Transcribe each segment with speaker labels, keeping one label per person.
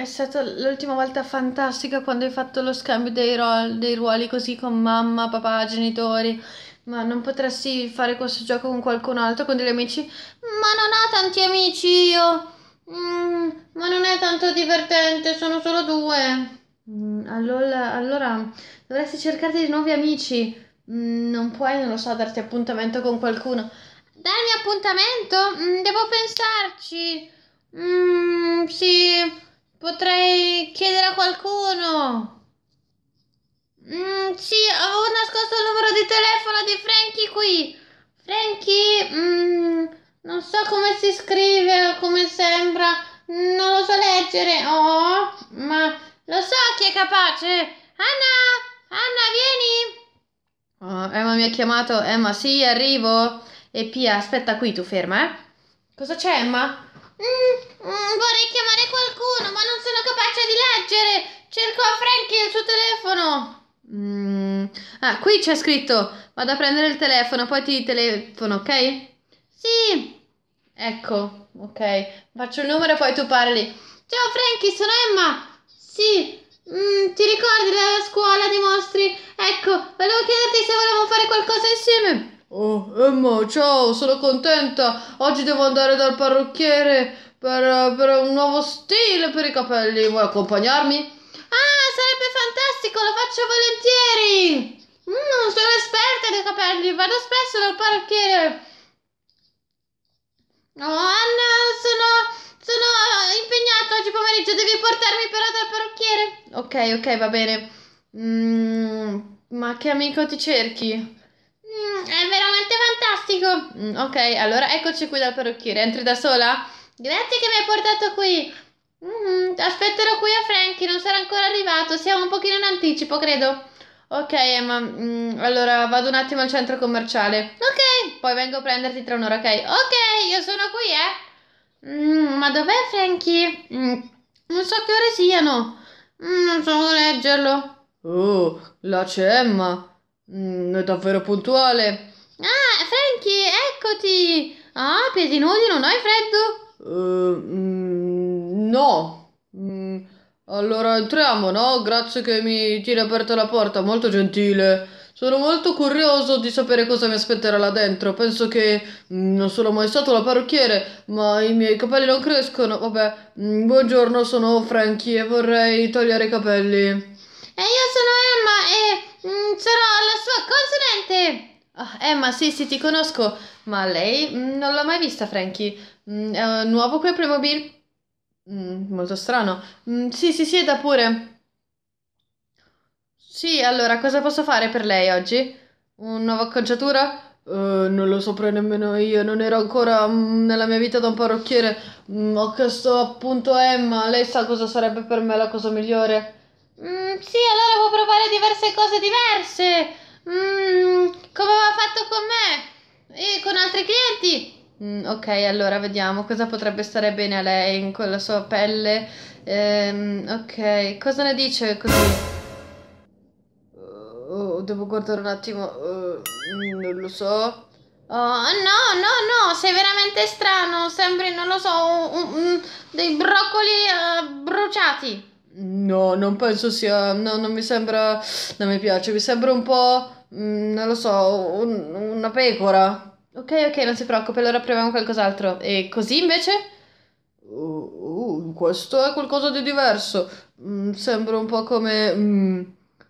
Speaker 1: è stata l'ultima volta fantastica quando hai fatto lo scambio dei, ro- dei ruoli così con mamma, papà, genitori. Ma non potresti fare questo gioco con qualcun altro, con degli amici? Ma non ho tanti amici io! Mm, ma non è tanto divertente, sono solo due. Mm, allora, allora, dovresti cercarti nuovi amici. Mm, non puoi, non lo so, darti appuntamento con qualcuno. Darmi appuntamento? Mm, devo pensarci. sì. Potrei chiedere a qualcuno. Mm, sì, avevo nascosto il numero di telefono di Frankie qui. Frankie, mm, non so come si scrive, o come sembra, non lo so leggere. Oh, ma lo so chi è capace. Anna, Anna, vieni. Oh, Emma mi ha chiamato. Emma, sì, arrivo. E Pia, aspetta qui, tu ferma, eh. Cosa c'è, Emma? Mm, mm, vorrei chiamare qualcuno, ma non sono capace di leggere. Cerco a Frankie il suo telefono. Mm, ah, qui c'è scritto. Vado a prendere il telefono, poi ti telefono, ok? Sì. Ecco, ok. Faccio il numero e poi tu parli. Ciao Frankie, sono Emma. Sì. Mm, ti ricordi la scuola dei mostri? Ecco, volevo chiederti se volevamo fare qualcosa insieme. Oh, Emma, ciao, sono contenta. Oggi devo andare dal parrucchiere per, per un nuovo stile per i capelli. Vuoi accompagnarmi? Ah, sarebbe fantastico, lo faccio volentieri. Mm, sono esperta dei capelli, vado spesso dal parrucchiere. Oh, Anna, sono, sono impegnata oggi pomeriggio, devi portarmi però dal parrucchiere. Ok, ok, va bene. Mm, ma che amico ti cerchi? Mm, è veramente fantastico. Mm, ok, allora eccoci qui dal parrucchiere. Entri da sola? Grazie che mi hai portato qui. Mm, aspetterò qui a Frankie, non sarà ancora arrivato. Siamo un pochino in anticipo, credo. Ok, Emma, mm, allora vado un attimo al centro commerciale. Ok, poi vengo a prenderti tra un'ora, ok? Ok, io sono qui, eh. Mm, ma dov'è Frankie? Mm, non so che ore siano. Mm, non so leggerlo. Oh, la c'è Emma. Mm, è davvero puntuale. Ah, Frankie, eccoti! Ah, piedi nudi, non hai freddo? Uh, mm, no. Mm, allora entriamo, no? Grazie che mi tiri aperta la porta, molto gentile. Sono molto curioso di sapere cosa mi aspetterà là dentro. Penso che mh, mm, non sono mai stato la parrucchiere, ma i miei capelli non crescono. Vabbè, mh, mm, buongiorno, sono Frankie e vorrei togliere i capelli. E io sono Emma e Mm, sarò la sua consulente! Oh, Emma, sì, sì, ti conosco, ma lei mm, non l'ho mai vista, Frankie. Mm, è uh, nuovo qui a Playmobil? Mm, molto strano. Mm, sì, sì, sì, è da pure. Sì, allora, cosa posso fare per lei oggi? Una nuova acconciatura? Uh, non lo saprei nemmeno io, non ero ancora mh, mm, nella mia vita da un parrucchiere. Mh, mm, ho chiesto appunto a Emma, lei sa cosa sarebbe per me la cosa migliore. Mm, sì, allora può provare diverse cose diverse. Mm, come aveva fatto con me e con altri clienti. Mm, ok, allora vediamo cosa potrebbe stare bene a lei con la sua pelle. Ehm, ok, cosa ne dice così? Oh, oh devo guardare un attimo. Uh, non lo so. Oh, no, no, no, sei veramente strano. Sembri, non lo so, un, un, dei broccoli uh, bruciati. No, non penso sia. No, non mi sembra. Non mi piace. Mi sembra un po'. Mm, non lo so, un- una pecora. Ok, ok, non si preoccupi, allora proviamo qualcos'altro. E così invece? Uh, uh, questo è qualcosa di diverso. Mm, sembra un po' come. mm,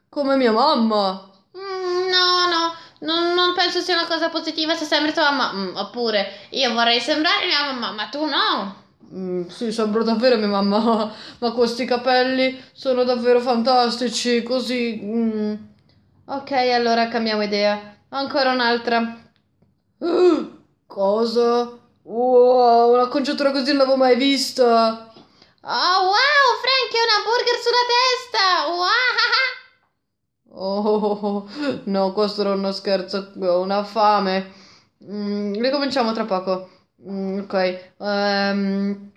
Speaker 1: come mia mamma. Mm, no, no, non, non penso sia una cosa positiva se sembri tua mamma. Mm, oppure io vorrei sembrare mia mamma, ma tu no. Mm, sì, sembro davvero mia mamma, ma questi capelli sono davvero fantastici, così... Mm. Ok, allora cambiamo idea. Ancora un'altra. Uh, cosa? Wow, una congiuntura così non l'avevo mai vista. Oh, wow, Frank, è una burger sulla testa! Wow! Oh, no, questo era uno scherzo, ho una fame. Mm, ricominciamo tra poco. Mm, ok. Um,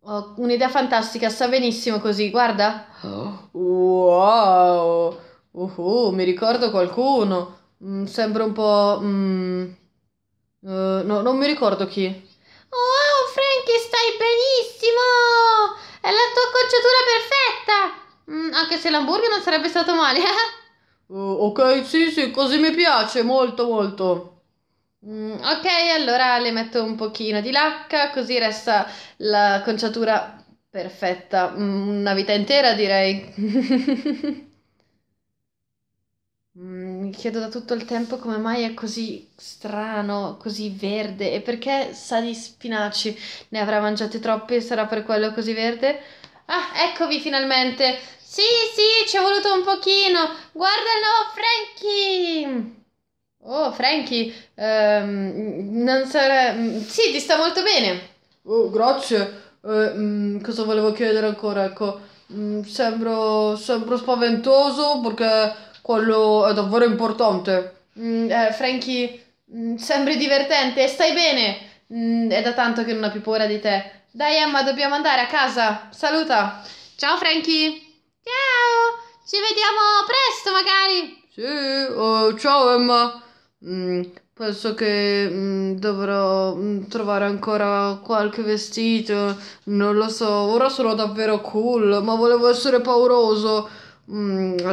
Speaker 1: ho un'idea fantastica, sta benissimo così, guarda. Oh. Wow. Uhuh, mi ricordo qualcuno. Mm, sembra un po'... Mm, uh, no, non mi ricordo chi. Wow, Frankie, stai benissimo! È la tua acconciatura perfetta! Mm, anche se l'hamburger non sarebbe stato male. Eh? uh, ok, sì, sì, così mi piace, molto, molto. Mm, ok, allora le metto un pochino di lacca, così resta la conciatura perfetta. Mm, una vita intera, direi. Mm, mi chiedo da tutto il tempo come mai è così strano, così verde e perché sa di spinaci. Ne avrà mangiati troppi e sarà per quello così verde? Ah, eccovi finalmente! Sì, sì, ci è voluto un pochino! Guardalo, Frankie! Oh, Frankie, ehm, non sarà... Sì, ti sta molto bene. Oh, grazie. Eh, mh, mm, cosa volevo chiedere ancora? Ecco, mh, mm, sembro, sembro spaventoso perché quello è davvero importante. Mm, eh, Frankie, mh, mm, sembri divertente, stai bene. Mm, è da tanto che non ho più paura di te. Dai Emma, dobbiamo andare a casa. Saluta. Ciao Frankie. Ciao, ci vediamo presto magari. Sì, uh, ciao Emma. Mm, penso che mm, dovrò mm, trovare ancora qualche vestito, non lo so, ora sono davvero cool, ma volevo essere pauroso. Mm,